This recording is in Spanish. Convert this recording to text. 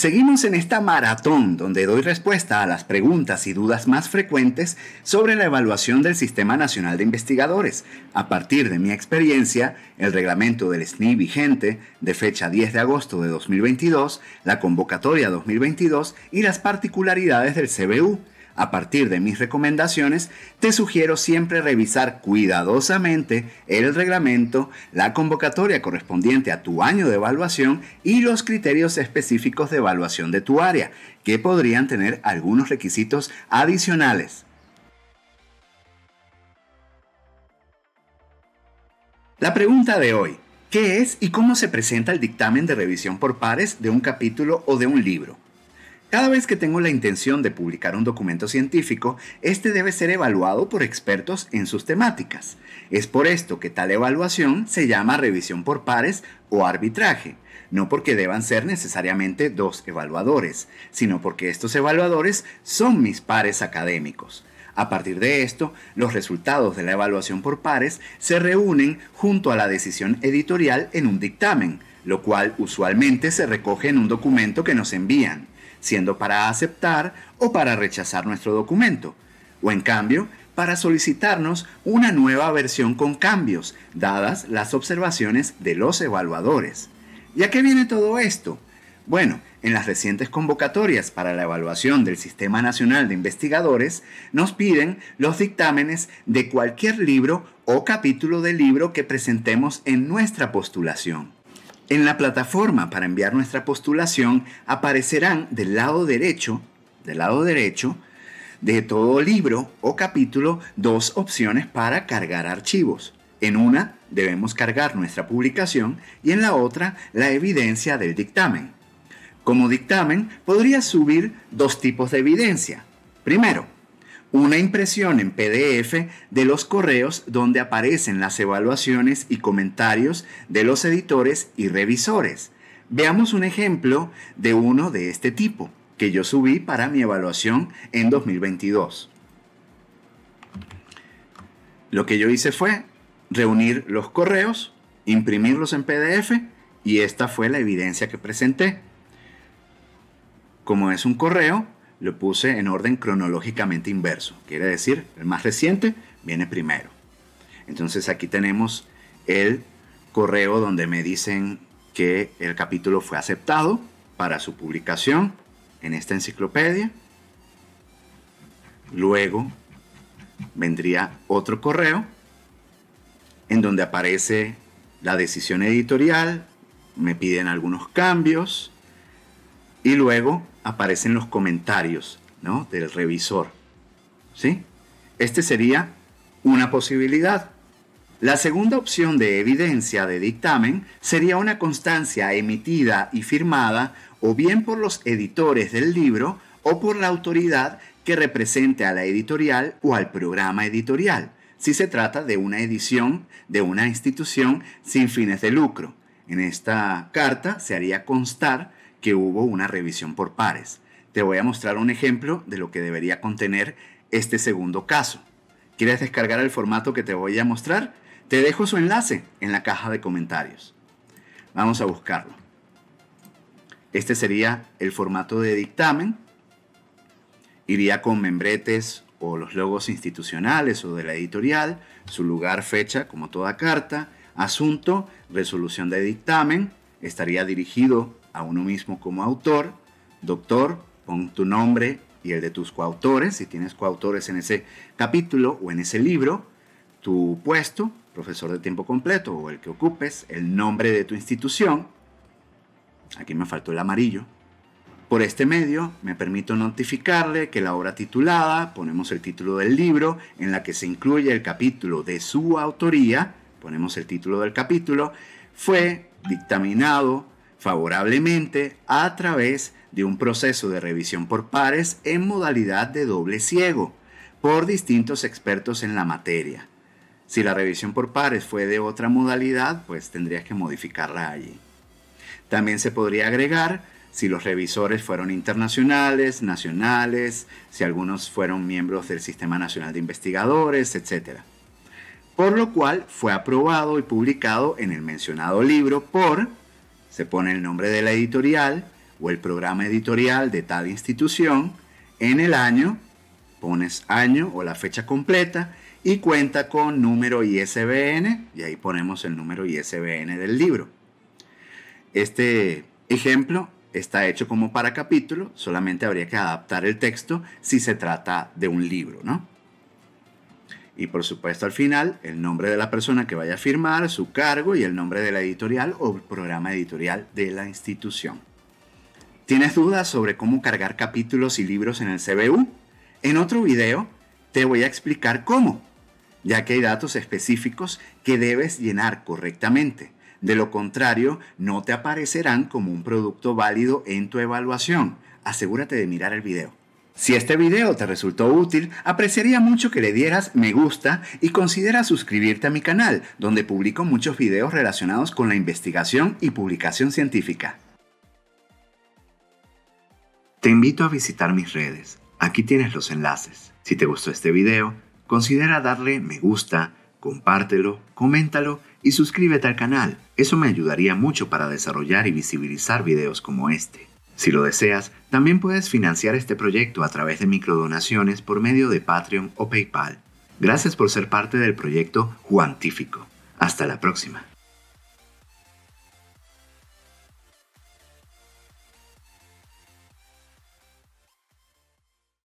Seguimos en esta maratón donde doy respuesta a las preguntas y dudas más frecuentes sobre la evaluación del Sistema Nacional de Investigadores, a partir de mi experiencia, el reglamento del SNI vigente de fecha 10 de agosto de 2022, la convocatoria 2022 y las particularidades del CBU. A partir de mis recomendaciones, te sugiero siempre revisar cuidadosamente el reglamento, la convocatoria correspondiente a tu año de evaluación y los criterios específicos de evaluación de tu área, que podrían tener algunos requisitos adicionales. La pregunta de hoy, ¿qué es y cómo se presenta el dictamen de revisión por pares de un capítulo o de un libro? Cada vez que tengo la intención de publicar un documento científico, este debe ser evaluado por expertos en sus temáticas. Es por esto que tal evaluación se llama revisión por pares o arbitraje, no porque deban ser necesariamente dos evaluadores, sino porque estos evaluadores son mis pares académicos. A partir de esto, los resultados de la evaluación por pares se reúnen junto a la decisión editorial en un dictamen, lo cual usualmente se recoge en un documento que nos envían siendo para aceptar o para rechazar nuestro documento, o en cambio, para solicitarnos una nueva versión con cambios, dadas las observaciones de los evaluadores. ¿Y a qué viene todo esto? Bueno, en las recientes convocatorias para la evaluación del Sistema Nacional de Investigadores, nos piden los dictámenes de cualquier libro o capítulo de libro que presentemos en nuestra postulación. En la plataforma para enviar nuestra postulación aparecerán del lado derecho, del lado derecho de todo libro o capítulo dos opciones para cargar archivos. En una debemos cargar nuestra publicación y en la otra la evidencia del dictamen. Como dictamen podría subir dos tipos de evidencia. Primero, una impresión en PDF de los correos donde aparecen las evaluaciones y comentarios de los editores y revisores. Veamos un ejemplo de uno de este tipo que yo subí para mi evaluación en 2022. Lo que yo hice fue reunir los correos, imprimirlos en PDF y esta fue la evidencia que presenté. Como es un correo, lo puse en orden cronológicamente inverso. Quiere decir, el más reciente viene primero. Entonces aquí tenemos el correo donde me dicen que el capítulo fue aceptado para su publicación en esta enciclopedia. Luego vendría otro correo en donde aparece la decisión editorial, me piden algunos cambios y luego aparecen los comentarios ¿no? del revisor. ¿Sí? Este sería una posibilidad. La segunda opción de evidencia de dictamen sería una constancia emitida y firmada o bien por los editores del libro o por la autoridad que represente a la editorial o al programa editorial, si se trata de una edición de una institución sin fines de lucro. En esta carta se haría constar que hubo una revisión por pares. Te voy a mostrar un ejemplo de lo que debería contener este segundo caso. ¿Quieres descargar el formato que te voy a mostrar? Te dejo su enlace en la caja de comentarios. Vamos a buscarlo. Este sería el formato de dictamen. Iría con membretes o los logos institucionales o de la editorial, su lugar, fecha, como toda carta, asunto, resolución de dictamen, estaría dirigido a uno mismo como autor. Doctor, pon tu nombre y el de tus coautores, si tienes coautores en ese capítulo o en ese libro, tu puesto, profesor de tiempo completo o el que ocupes, el nombre de tu institución. Aquí me faltó el amarillo. Por este medio me permito notificarle que la obra titulada, ponemos el título del libro, en la que se incluye el capítulo de su autoría, ponemos el título del capítulo, fue dictaminado favorablemente a través de un proceso de revisión por pares en modalidad de doble ciego por distintos expertos en la materia. Si la revisión por pares fue de otra modalidad, pues tendría que modificarla allí. También se podría agregar si los revisores fueron internacionales, nacionales, si algunos fueron miembros del Sistema Nacional de Investigadores, etc. Por lo cual fue aprobado y publicado en el mencionado libro por se pone el nombre de la editorial o el programa editorial de tal institución. En el año pones año o la fecha completa y cuenta con número ISBN y ahí ponemos el número ISBN del libro. Este ejemplo está hecho como para capítulo, solamente habría que adaptar el texto si se trata de un libro, ¿no? y por supuesto al final el nombre de la persona que vaya a firmar, su cargo y el nombre de la editorial o programa editorial de la institución. ¿Tienes dudas sobre cómo cargar capítulos y libros en el CBU? En otro video te voy a explicar cómo, ya que hay datos específicos que debes llenar correctamente. De lo contrario, no te aparecerán como un producto válido en tu evaluación. Asegúrate de mirar el video. Si este video te resultó útil, apreciaría mucho que le dieras me gusta y considera suscribirte a mi canal, donde publico muchos videos relacionados con la investigación y publicación científica. Te invito a visitar mis redes. Aquí tienes los enlaces. Si te gustó este video, considera darle me gusta, compártelo, coméntalo y suscríbete al canal. Eso me ayudaría mucho para desarrollar y visibilizar videos como este. Si lo deseas, también puedes financiar este proyecto a través de microdonaciones por medio de Patreon o PayPal. Gracias por ser parte del proyecto Juantífico. Hasta la próxima.